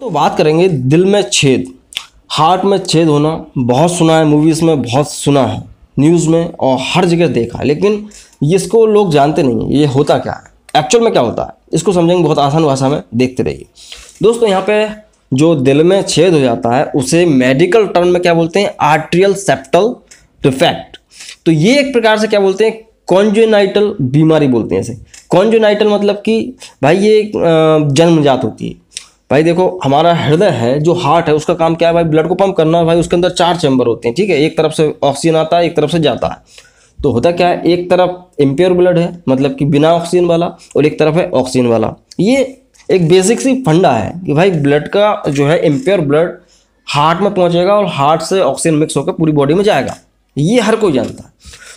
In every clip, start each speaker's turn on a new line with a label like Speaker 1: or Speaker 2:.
Speaker 1: तो बात करेंगे दिल में छेद हार्ट में छेद होना बहुत सुना है मूवीज़ में बहुत सुना है न्यूज़ में और हर जगह देखा लेकिन इसको लोग जानते नहीं ये होता क्या है एक्चुअल में क्या होता है इसको समझेंगे बहुत आसान भाषा में देखते रहिए दोस्तों यहाँ पे जो दिल में छेद हो जाता है उसे मेडिकल टर्म में क्या बोलते हैं आर्ट्रियल सेप्टल डिफेक्ट तो ये एक प्रकार से क्या बोलते हैं कॉन्जोनाइटल बीमारी बोलते हैं इसे कॉन्जोनाइटल मतलब कि भाई ये जन्मजात होती है भाई देखो हमारा हृदय है जो हार्ट है उसका काम क्या है भाई ब्लड को पंप करना है भाई उसके अंदर चार चैम्बर होते हैं ठीक है एक तरफ से ऑक्सीजन आता है एक तरफ से जाता है तो होता क्या है एक तरफ इम्प्योर ब्लड है मतलब कि बिना ऑक्सीजन वाला और एक तरफ है ऑक्सीजन वाला ये एक बेसिक सी फंडा है कि भाई ब्लड का जो है इम्प्योर ब्लड हार्ट में पहुंचेगा और हार्ट से ऑक्सीजन मिक्स होकर पूरी बॉडी में जाएगा ये हर कोई जानता है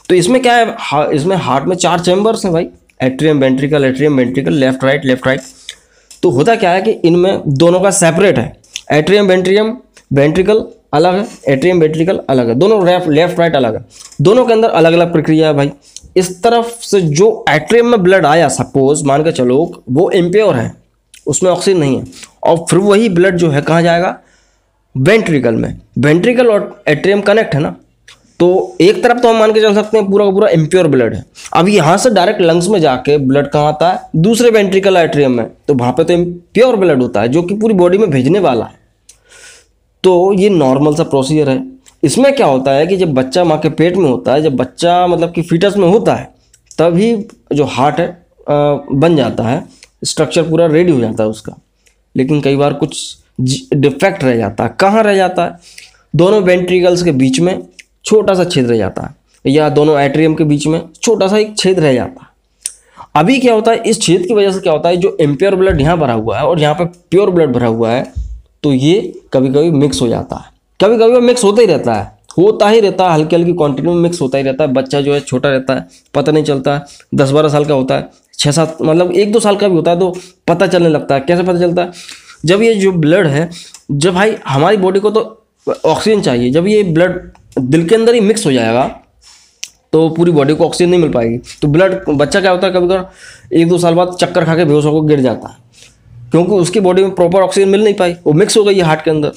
Speaker 1: तो इसमें क्या है इसमें हार्ट में चार चैम्बर्स हैं भाई atrium ventricle atrium ventricle left right left right तो होता क्या है कि इनमें दोनों का सेपरेट है एट्रियम वेंट्रियम वेंट्रिकल अलग है एट्रियम वेंट्रिकल अलग है दोनों लेफ्ट राइट अलग है दोनों के अंदर अलग अलग प्रक्रिया है भाई इस तरफ से जो एट्रियम में ब्लड आया सपोज मान के चलो वो इम्प्योर है उसमें ऑक्सीजन नहीं है और फिर वही ब्लड जो है कहाँ जाएगा वेंट्रिकल में वेंट्रिकल और एट्रियम कनेक्ट है ना तो एक तरफ तो हम मान के चल सकते हैं पूरा पूरा इम्प्योर ब्लड है अब यहाँ से डायरेक्ट लंग्स में जाके ब्लड कहाँ आता है दूसरे वेंट्रिकल आइट्रियम में तो वहाँ पे तो प्योर ब्लड होता है जो कि पूरी बॉडी में भेजने वाला है तो ये नॉर्मल सा प्रोसीजर है इसमें क्या होता है कि जब बच्चा माँ के पेट में होता है जब बच्चा मतलब कि फीटस में होता है तभी जो हार्ट है बन जाता है स्ट्रक्चर पूरा रेडी हो जाता है उसका लेकिन कई बार कुछ डिफेक्ट रह जाता है कहाँ रह जाता है दोनों वेंट्रिकल्स के बीच में छोटा सा छेद रह जाता है या दोनों एट्रियम के बीच में छोटा सा एक छेद रह जाता है अभी क्या होता है इस छेद की वजह से क्या होता है जो एम्प्योर ब्लड यहाँ भरा हुआ है और यहाँ पर प्योर ब्लड भरा हुआ है तो ये कभी कभी मिक्स हो जाता है कभी कभी वो मिक्स होता ही रहता है होता ही रहता है हल्की हल्की क्वांटिटी में मिक्स होता ही रहता है बच्चा जो है छोटा रहता है पता नहीं चलता है दस बारह साल का होता है छः सात मतलब एक दो साल का भी होता है तो पता चलने लगता है कैसे पता चलता है जब ये जो ब्लड है जब भाई हमारी बॉडी को तो ऑक्सीजन चाहिए जब ये ब्लड दिल के अंदर ही मिक्स हो जाएगा तो पूरी बॉडी को ऑक्सीजन नहीं मिल पाएगी तो ब्लड बच्चा क्या होता है कभी कभी एक दो साल बाद चक्कर खा के बेहोश होकर गिर जाता है क्योंकि उसकी बॉडी में प्रॉपर ऑक्सीजन मिल नहीं पाई वो मिक्स हो गई है हार्ट के अंदर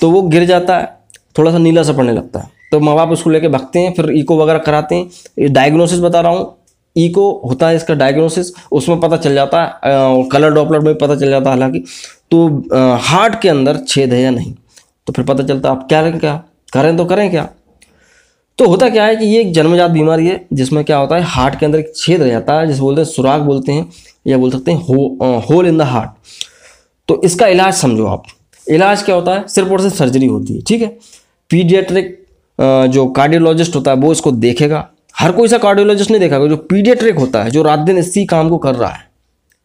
Speaker 1: तो वो गिर जाता है थोड़ा सा नीला सा पड़ने लगता है तो माँ बाप उसको लेके भागते हैं फिर ईको वगैरह कराते हैं डायग्नोसिस बता रहा हूँ ईको होता है इसका डायग्नोसिस उसमें पता चल जाता है कलर डॉपलर में पता चल जाता है हालांकि तो हार्ट के अंदर छेद है या नहीं तो फिर पता चलता आप क्या करें क्या करें तो करें क्या तो होता क्या है कि ये एक जन्मजात बीमारी है जिसमें क्या होता है हार्ट के अंदर एक छेद रह जाता है जिसे बोलते हैं सुराग बोलते हैं या बोल सकते हैं हो होल इन द हार्ट तो इसका इलाज समझो आप इलाज क्या होता है सिर्फ और सिर्फ सर्जरी होती है ठीक है पीडियाट्रिक जो कार्डियोलॉजिस्ट होता है वो इसको देखेगा हर कोई सा कार्डियोलॉजिस्ट नहीं देखा जो पीडियाट्रिक होता है जो रात दिन इसी काम को कर रहा है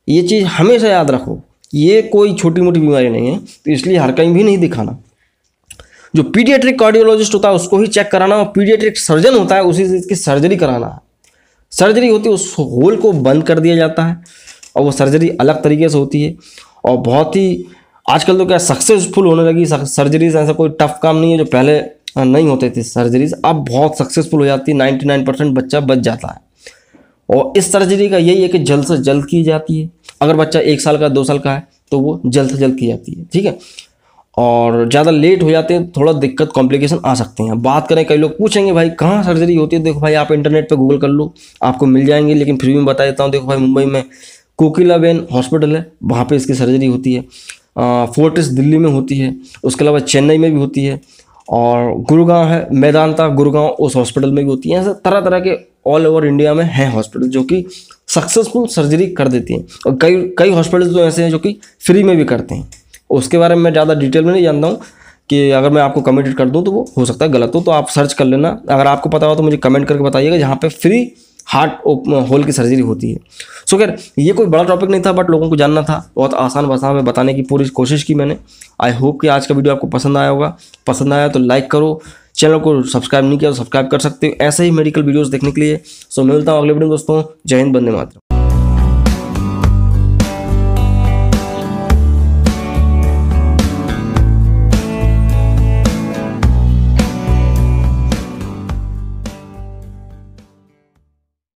Speaker 1: ये चीज़ हमेशा याद रखो ये कोई छोटी मोटी बीमारी नहीं है तो इसलिए हर कहीं भी नहीं दिखाना जो पीडियाट्रिक कार्डियोलॉजिस्ट होता है उसको ही चेक कराना और पीडियाट्रिक सर्जन होता है उसी से इसकी सर्जरी कराना है सर्जरी होती है उस होल को बंद कर दिया जाता है और वो सर्जरी अलग तरीके से होती है और बहुत ही आजकल तो क्या सक्सेसफुल होने लगी सर्जरीज ऐसा कोई टफ काम नहीं है जो पहले नहीं होते थे सर्जरीज अब बहुत सक्सेसफुल हो जाती है नाइन्टी नाइन परसेंट बच्चा बच जाता है और इस सर्जरी का यही है कि जल्द से जल्द की जाती है अगर बच्चा एक साल का दो साल का है तो वो जल्द से जल्द की जाती है ठीक है और ज़्यादा लेट हो जाते हैं थोड़ा दिक्कत कॉम्प्लिकेशन आ सकते हैं बात करें कई लोग पूछेंगे भाई कहाँ सर्जरी होती है देखो भाई आप इंटरनेट पर गूगल कर लो आपको मिल जाएंगे लेकिन फिर भी मैं बता देता हूँ देखो भाई मुंबई में कोकिलाबेन हॉस्पिटल है वहाँ पर इसकी सर्जरी होती है फोर्टिस दिल्ली में होती है उसके अलावा चेन्नई में भी होती है और गुरुगांव है मैदानता गुरुगांव उस हॉस्पिटल में भी होती है ऐसे तरह तरह के ऑल ओवर इंडिया में हैं हॉस्पिटल जो कि सक्सेसफुल सर्जरी कर देती हैं और कई कई हॉस्पिटल तो ऐसे हैं जो कि फ्री में भी करते हैं उसके बारे में मैं ज़्यादा डिटेल में नहीं जानता हूँ कि अगर मैं आपको कमेंट कर दूँ तो वो हो सकता है गलत हो तो आप सर्च कर लेना अगर आपको पता हो तो मुझे कमेंट करके बताइएगा जहाँ पर फ्री हार्ट होल की सर्जरी होती है सो खैर ये कोई बड़ा टॉपिक नहीं था बट लोगों को जानना था बहुत आसान भाषा में बताने की पूरी कोशिश की मैंने आई होप कि आज का वीडियो आपको पसंद आया होगा पसंद आया तो लाइक करो चैनल को सब्सक्राइब नहीं किया तो सब्सक्राइब कर सकते हो ऐसे ही मेडिकल वीडियोस देखने के लिए सो मिलता हूँ अगले वीडियो दोस्तों जय हिंद बंदे मात्र